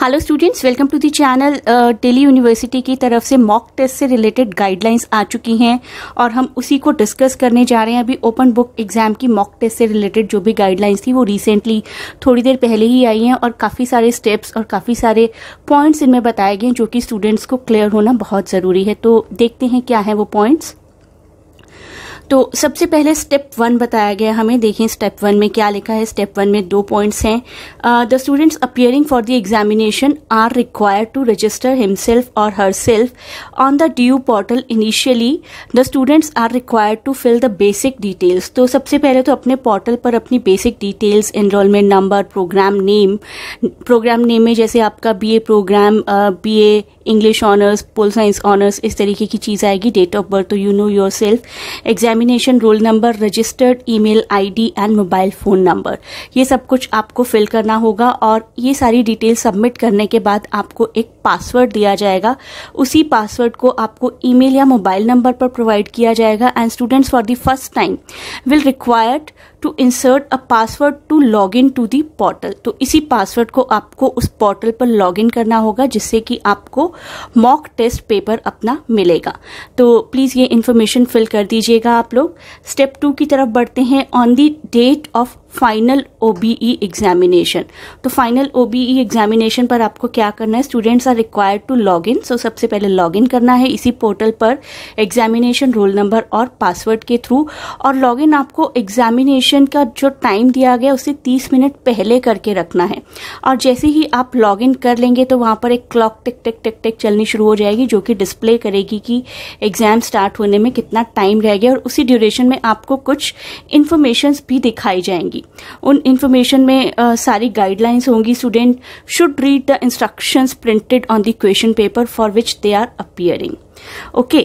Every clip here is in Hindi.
Hello students welcome to the channel Delhi university की तरफ से मॉक टेस्ट से रिलेटेड गाइडलाइंस आ चुकी हैं और हम उसी को डिस्कस करने जा रहे हैं अभी ओपन बुक एग्जाम की मॉक टेस्ट से रिलेटेड जो भी गाइडलाइंस थी वो रिसेंटली थोड़ी देर पहले ही आई हैं और काफ़ी सारे स्टेप्स और काफ़ी सारे पॉइंट्स इनमें बताए गए हैं जो कि स्टूडेंट्स को क्लियर होना बहुत ज़रूरी है तो देखते हैं क्या है वो पॉइंट्स तो सबसे पहले स्टेप वन बताया गया हमें देखें स्टेप वन में क्या लिखा है स्टेप वन में दो पॉइंट्स हैं the students appearing for the examination are required to register himself और herself on the due portal initially the students are required to fill the basic details तो सबसे पहले तो अपने पोर्टल पर अपनी basic details enrolment number programme name programme name में जैसे आपका B programme B English honours pol science honours इस तरीके की चीज़ आएगी डेट ऑफ बर्थ तो you know your yourself examination roll number registered I D and mobile phone number ये सब कुछ आपको फिल करना होगा और ये सारी डिटेल सबमिट करने के बाद आपको एक पासवर्ड दिया जाएगा उसी पासवर्ड को आपको ईमेल या मोबाइल नंबर पर प्रोवाइड किया जाएगा and students for the first time will required to insert a password to log in to the portal तो इसी पासवर्ड को आपको उस पोर्टल पर लॉग इन करना होगा जिससे कि आपको मॉक टेस्ट पेपर अपना मिलेगा तो प्लीज़ ये इन्फॉर्मेशन फिल कर दीजिएगा आप लोग स्टेप टू की तरफ बढ़ते हैं on the date of final O B E examination तो final O B E examination पर आपको क्या करना है students are required to log in so सबसे पहले लॉग इन करना है इसी पोर्टल पर एग्जामिनेशन रोल नंबर और पासवर्ड के थ्रू और लॉग इन आपको एग्जामिनेशन का जो टाइम दिया गया उसे तीस मिनट पहले करके रखना है और जैसे ही आप लॉग इन कर लेंगे तो वहाँ पर एक क्लॉक टिक टिक टिक टिक चलनी शुरू हो जाएगी जो कि डिस्प्ले करेगी कि एग्जाम स्टार्ट होने में कितना टाइम रह गया और उसी ड्यूरेशन में आपको कुछ इन्फॉर्मेशन भी दिखाई जाएंगी होगी उन इन्फॉर्मेशन में आ, सारी गाइडलाइंस होंगी student should read the instructions printed on the question paper for which they are appearing okay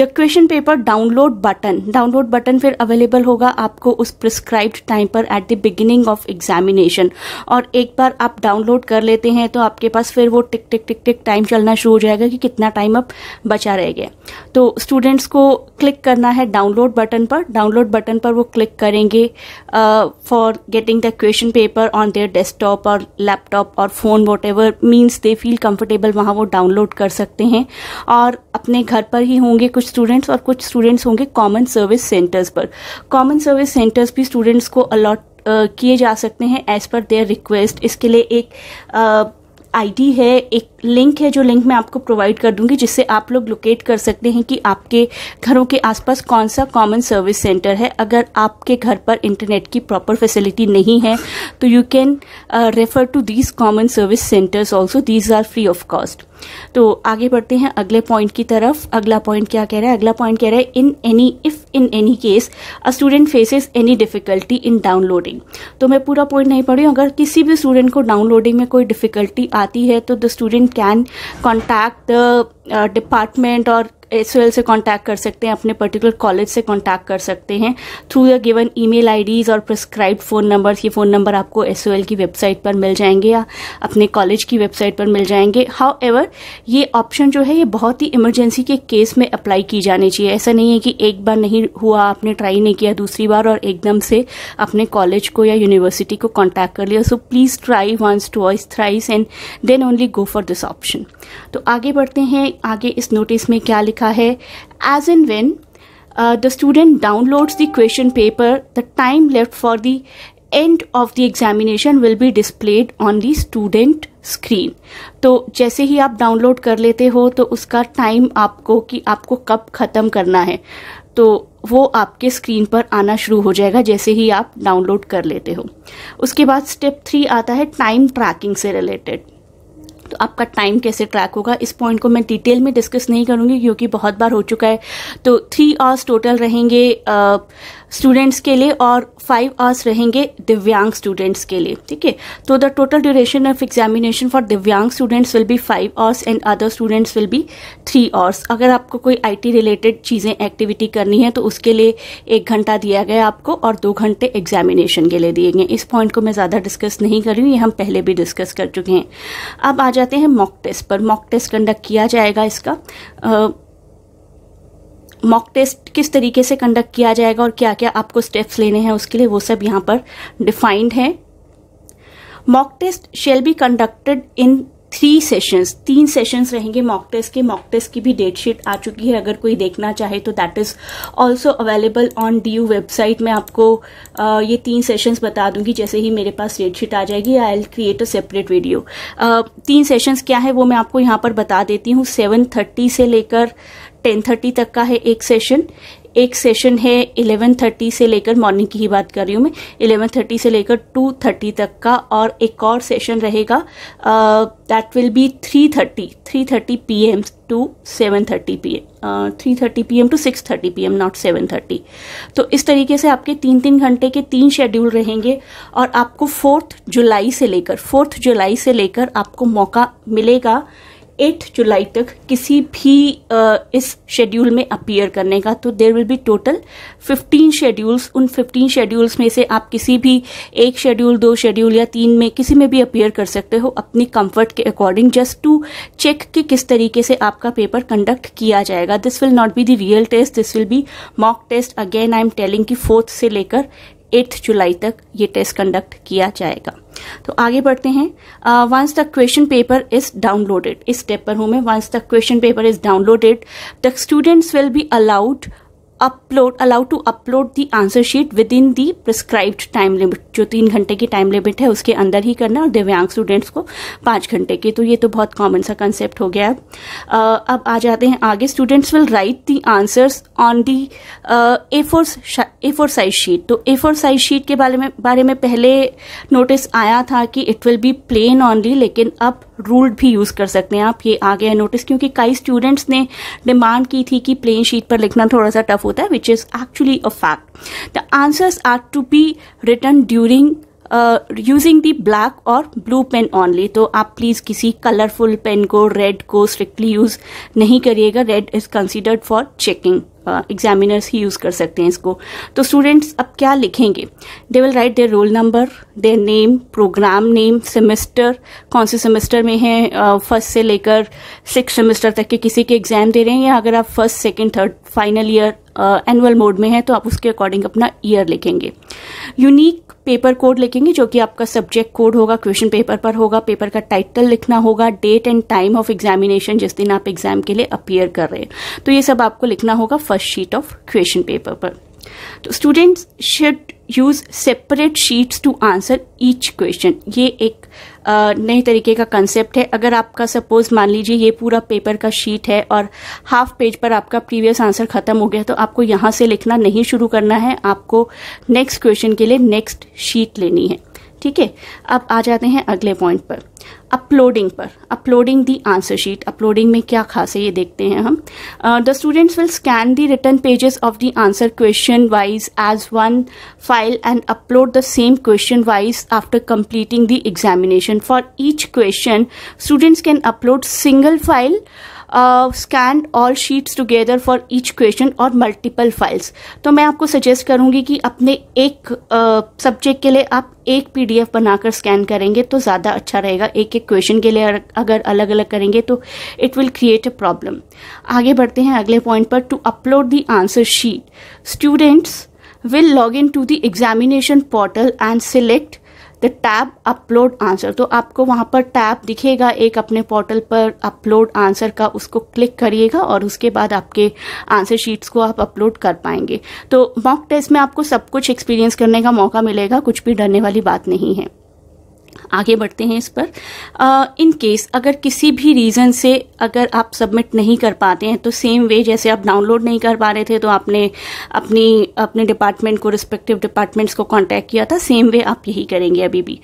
the question paper download button download button फिर अवेलेबल होगा आपको उस प्रिस्क्राइब्ड टाइम पर at the beginning of examination और एक बार आप डाउनलोड कर लेते हैं तो आपके पास फिर वो टिक टिक टिक टिक टाइम चलना शुरू हो जाएगा कि कितना टाइम अब बचा रह गया तो स्टूडेंट्स को क्लिक करना है डाउनलोड बटन पर डाउनलोड बटन पर वो क्लिक करेंगे for getting the question paper on their desktop और लैपटॉप और phone whatever means they feel comfortable वहाँ वो डाउनलोड कर सकते हैं और अपने घर पर ही होंगे कुछ स्टूडेंट्स और कुछ स्टूडेंट्स होंगे कॉमन सर्विस सेंटर्स पर कॉमन सर्विस सेंटर्स भी स्टूडेंट्स को अलॉट किए जा सकते हैं एज पर देयर रिक्वेस्ट इसके लिए एक आईडी है एक लिंक है जो लिंक मैं आपको प्रोवाइड कर दूंगी जिससे आप लोग लोकेट कर सकते हैं कि आपके घरों के आसपास कौन सा कॉमन सर्विस सेंटर है अगर आपके घर पर इंटरनेट की प्रॉपर फैसिलिटी नहीं है तो you can refer to these common service centres also these are free of cost तो आगे बढ़ते हैं अगले पॉइंट की तरफ अगला पॉइंट क्या कह रहा है अगला पॉइंट कह रहा है in any if in any case a student faces any difficulty in downloading तो मैं पूरा पॉइंट नहीं पढ़ी अगर किसी भी स्टूडेंट को डाउनलोडिंग में कोई डिफिकल्टी आती है तो the student can contact the department और एस से कांटेक्ट कर सकते हैं अपने पर्टिकुलर कॉलेज से कांटेक्ट कर सकते हैं through the given email IDs और प्रिस्क्राइब फ़ोन नंबर ये फ़ोन नंबर आपको एस की वेबसाइट पर मिल जाएंगे या अपने कॉलेज की वेबसाइट पर मिल जाएंगे हाउ एवर ये ऑप्शन जो है ये बहुत ही इमरजेंसी के केस में अप्लाई की जानी चाहिए ऐसा नहीं है कि एक बार नहीं हुआ आपने ट्राई नहीं किया दूसरी बार और एकदम से अपने कॉलेज को या यूनिवर्सिटी को कॉन्टैक्ट कर लिया so please try once twice thrice and then only go for this option तो आगे बढ़ते हैं आगे इस नोटिस में क्या लिखा लिखा है as and when the student downloads the question paper the time left for the end of the examination will be displayed on the student screen तो जैसे ही आप डाउनलोड कर लेते हो तो उसका टाइम आपको कि आपको कब ख़त्म करना है तो वो आपके स्क्रीन पर आना शुरू हो जाएगा जैसे ही आप डाउनलोड कर लेते हो उसके बाद स्टेप थ्री आता है टाइम ट्रैकिंग से रिलेटेड तो आपका टाइम कैसे ट्रैक होगा इस पॉइंट को मैं डिटेल में डिस्कस नहीं करूँगी क्योंकि बहुत बार हो चुका है तो थ्री आवर्स टोटल रहेंगे आ, स्टूडेंट्स के लिए और फाइव आवर्स रहेंगे दिव्यांग स्टूडेंट्स के लिए ठीक है तो the total duration of examination for divyang students will be five hours and other students will be three hours अगर आपको कोई आईटी रिलेटेड चीज़ें एक्टिविटी करनी है तो उसके लिए एक घंटा दिया गया आपको और दो घंटे एग्जामिनेशन के लिए दिए गए इस पॉइंट को मैं ज़्यादा डिस्कस नहीं कर रही हूँ ये हम पहले भी डिस्कस कर चुके हैं अब आ जाते हैं मॉक टेस्ट पर मॉक टेस्ट कंडक्ट किया जाएगा इसका मॉक टेस्ट किस तरीके से कंडक्ट किया जाएगा और क्या क्या आपको स्टेप्स लेने हैं उसके लिए वो सब यहाँ पर डिफाइंड है mock test shall be conducted in three sessions तीन सेशंस रहेंगे मॉक टेस्ट के मॉक टेस्ट की भी डेट शीट आ चुकी है अगर कोई देखना चाहे तो that is also available on D U website मैं आपको आ, ये तीन सेशंस बता दूंगी जैसे ही मेरे पास डेट शीट आ जाएगी I'll create a separate video तीन सेशंस क्या है वो मैं आपको यहाँ पर बता देती हूँ सेवन थर्टी से लेकर टेन थर्टी तक का है एक सेशन एक सेशन है इलेवन थर्टी से लेकर मॉर्निंग की ही बात कर रही हूँ मैं इलेवन थर्टी से लेकर टू थर्टी तक का और एक और सेशन रहेगा that will be three thirty three thirty P M to seven thirty P M three thirty P M to six thirty P M not seven thirty तो इस तरीके से आपके तीन तीन घंटे के तीन शेड्यूल रहेंगे और आपको फोर्थ जुलाई से लेकर फोर्थ जुलाई से लेकर आपको मौका मिलेगा uh, एट जुलाई तक किसी भी uh, इस शेड्यूल में अपीयर करने का तो there will be total fifteen schedules उन फिफ्टीन शेड्यूल्स में से आप किसी भी एक शेड्यूल दो शेड्यूल या तीन में किसी में भी अपीयर कर सकते हो अपनी कंफर्ट के अकॉर्डिंग जस्ट टू चेक कि किस तरीके से आपका पेपर कंडक्ट किया जाएगा this will not be the real test this will be mock test again I am telling कि फोर्थ से लेकर एट्थ जुलाई तक ये टेस्ट कंडक्ट किया जाएगा तो आगे बढ़ते हैं once the question paper is downloaded इस स्टेप पर हूं मैं once the question paper is downloaded the students will be allowed upload allowed to upload the answer sheet within the prescribed time limit जो तीन घंटे की टाइम लिमिट है उसके अंदर ही करना और दिव्यांग स्टूडेंट्स को पाँच घंटे की तो ये तो बहुत कॉमन सा कंसेप्ट हो गया अब अब आ जाते हैं आगे students will write the answers on the A four A four size sheet तो ए फोर साइज शीट के बारे में बारे में पहले नोटिस आया था कि it will be plain only लेकिन अब रूल्ड भी यूज़ कर सकते हैं आप ये आ गया है नोटिस क्योंकि कई स्टूडेंट्स ने डिमांड की थी कि प्लेन शीट पर लिखना थोड़ा सा टफ होता है which is actually a fact the answers are to be return during using the black और ब्लू पेन ऑनली तो आप प्लीज़ किसी कलरफुल पेन को रेड को स्ट्रिक्टली यूज़ नहीं करिएगा red is considered for checking examiners he use कर सकते हैं इसको तो स्टूडेंट्स अब क्या लिखेंगे they will write their roll number their name programme name semester कौन से सेमेस्टर में हैं फर्स्ट uh, से लेकर सिक्स सेमेस्टर तक के किसी के एग्ज़ाम दे रहे हैं या अगर आप first second third final year annual mode में है तो आप उसके अकॉर्डिंग अपना ईयर लिखेंगे यूनिक पेपर कोड लिखेंगे जो कि आपका सब्जेक्ट कोड होगा क्वेश्चन पेपर पर होगा पेपर का टाइटल लिखना होगा date and time of examination जिस दिन आप एग्जाम के लिए अपीयर कर रहे हैं तो ये सब आपको लिखना होगा first sheet of question paper पर तो students should use separate sheets to answer each question ये एक नए तरीके का कंसेप्ट है अगर आपका सपोज मान लीजिए ये पूरा पेपर का शीट है और हाफ पेज पर आपका प्रीवियस आंसर खत्म हो गया तो आपको यहाँ से लिखना नहीं शुरू करना है आपको नेक्स्ट क्वेश्चन के लिए नेक्स्ट शीट लेनी है ठीक है अब आ जाते हैं अगले पॉइंट पर अपलोडिंग पर uploading the answer sheet uploading में क्या खास है ये देखते हैं हम the students will scan the written pages of the answer question wise as one file and upload the same question wise after completing the examination for each question students can upload single file uh, scan all sheets together for each question और multiple files तो मैं आपको suggest करूँगी कि अपने एक सब्जेक्ट uh, के लिए आप एक पीडीएफ बनाकर स्कैन करेंगे तो ज़्यादा अच्छा रहेगा एक एक क्वेश्चन के लिए अगर अलग अलग करेंगे तो it will create a problem आगे बढ़ते हैं अगले पॉइंट पर to upload the answer sheet students will log in to the examination portal and select the tab upload answer तो आपको वहाँ पर टैब दिखेगा एक अपने पोर्टल पर अपलोड आंसर का उसको क्लिक करिएगा और उसके बाद आपके आंसर शीट्स को आप अपलोड कर पाएंगे तो मॉक टेस्ट में आपको सब कुछ एक्सपीरियंस करने का मौका मिलेगा कुछ भी डरने वाली बात नहीं है आगे बढ़ते हैं इस पर इन केस अगर किसी भी रीज़न से अगर आप सबमिट नहीं कर पाते हैं तो सेम वे जैसे आप डाउनलोड नहीं कर पा रहे थे तो आपने अपनी अपने डिपार्टमेंट को रिस्पेक्टिव डिपार्टमेंट्स को कांटेक्ट किया था सेम वे आप यही करेंगे अभी भी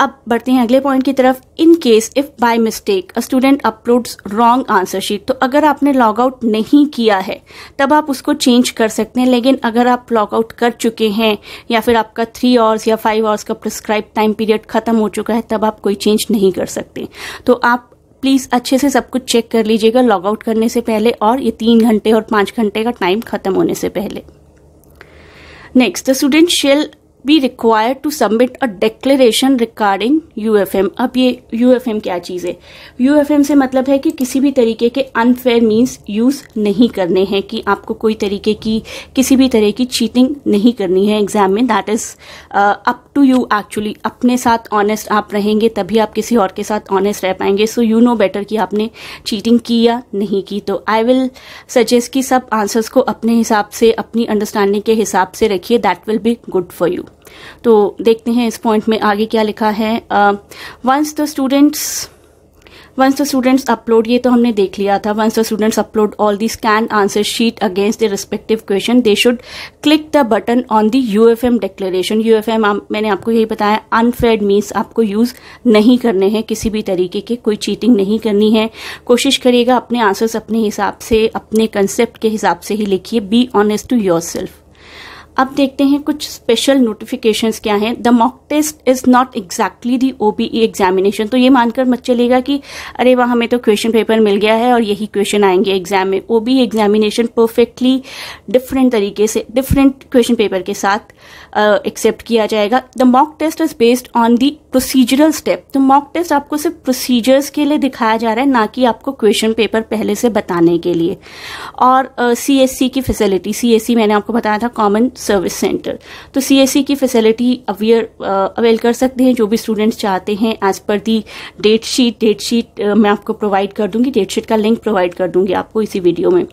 अब बढ़ते हैं अगले पॉइंट की तरफ in case if by mistake a student uploads wrong answer sheet तो अगर आपने लॉग आउट नहीं किया है तब आप उसको चेंज कर सकते हैं लेकिन अगर आप लॉग आउट कर चुके हैं या फिर आपका थ्री आवर्स या फाइव आवर्स का प्रिस्क्राइब टाइम पीरियड खत्म हो चुका है तब आप कोई चेंज नहीं कर सकते तो आप प्लीज़ अच्छे से सब कुछ चेक कर लीजिएगा लॉग आउट करने से पहले और ये तीन घंटे और पांच घंटे का टाइम खत्म होने से पहले next the student shall be required to submit a declaration regarding एम अब ये यू एफ एम क्या चीज़ है यू एफ एम से मतलब है कि किसी भी तरीके के अनफेयर मीन्स यूज़ नहीं करने हैं कि आपको कोई तरीके की किसी भी तरह की चीटिंग नहीं करनी है एग्जाम में that is up to you actually अपने साथ ऑनेस्ट आप रहेंगे तभी आप किसी और के साथ ऑनेस्ट रह पाएंगे सो यू नो बेटर कि आपने चीटिंग की या नहीं की तो आई विल सजेस्ट कि सब आंसर्स को अपने हिसाब से अपनी अंडरस्टैंडिंग के हिसाब से रखिए that will be good for you तो देखते हैं इस पॉइंट में आगे क्या लिखा है once the students once the students upload ये तो हमने देख लिया था once the students upload all the scan answer sheet against the respective question they should click the button on the U F M declaration U F M मैंने आपको यही बताया अनफेड मीन्स आपको यूज नहीं करने हैं किसी भी तरीके के कोई चीटिंग नहीं करनी है कोशिश करिएगा अपने आंसर्स अपने हिसाब से अपने कंसेप्ट के हिसाब से ही लिखिए be honest to yourself अब देखते हैं कुछ स्पेशल नोटिफिकेशंस क्या हैं the mock test is not exactly the OBE examination तो ये मानकर मत चलेगा कि अरे वहां हमें तो क्वेश्चन पेपर मिल गया है और यही क्वेश्चन आएंगे एग्जाम में ओबीई एग्जामिनेशन परफेक्टली डिफरेंट तरीके से डिफरेंट क्वेश्चन पेपर के साथ एक्सेप्ट uh, किया जाएगा the mock test is based on the procedural step तो मॉक टेस्ट आपको सिर्फ प्रोसीजर्स के लिए दिखाया जा रहा है ना कि आपको क्वेश्चन पेपर पहले से बताने के लिए और सी uh, सी की फैसिलिटी सी मैंने आपको बताया था कॉमन सर्विस सेंटर तो सी की फैसिलिटी अवेयर अवेल कर सकते हैं जो भी स्टूडेंट्स चाहते हैं एज पर the date sheet date sheet मैं आपको प्रोवाइड कर दूंगी डेट शीट का लिंक प्रोवाइड कर दूंगी आपको इसी वीडियो में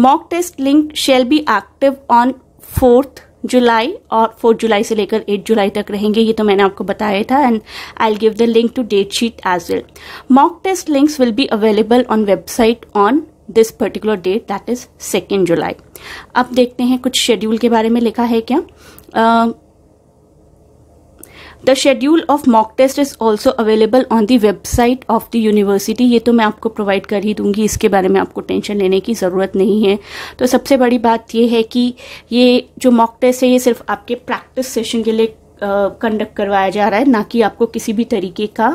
mock test link shall be active on fourth July और फोर्थ जुलाई से लेकर एट जुलाई तक रहेंगे ये तो मैंने आपको बताया था and I give the link to date sheet as well mock test links will be available on website on this particular date that is second July अब देखते हैं कुछ शेड्यूल के बारे में लिखा है क्या uh, the schedule of mock test is also available on the website of the university ये तो मैं आपको प्रोवाइड कर ही दूंगी इसके बारे में आपको टेंशन लेने की ज़रूरत नहीं है तो सबसे बड़ी बात यह है कि ये जो मॉक टेस्ट है ये सिर्फ आपके प्रैक्टिस सेशन के लिए कंडक्ट करवाया जा रहा है ना कि आपको किसी भी तरीके का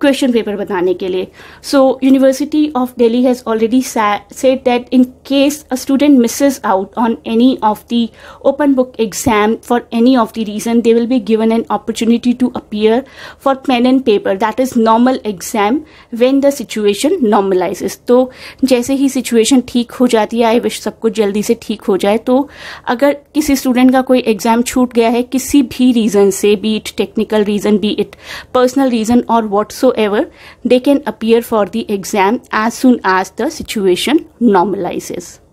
क्वेश्चन पेपर बताने के लिए so university of Delhi has already said that in case a student misses out on any of the open book exam for any of the reason they will be given an opportunity to appear for pen and paper that is normal exam when the situation normalizes तो जैसे ही सिचुएशन ठीक हो जाती है आई विश सबको जल्दी से ठीक हो जाए तो अगर किसी स्टूडेंट का कोई एग्ज़ाम छूट गया है किसी भी reason say, be it technical reason, be it personal reason or whatsoever, they can appear for the exam as soon as the situation normalizes.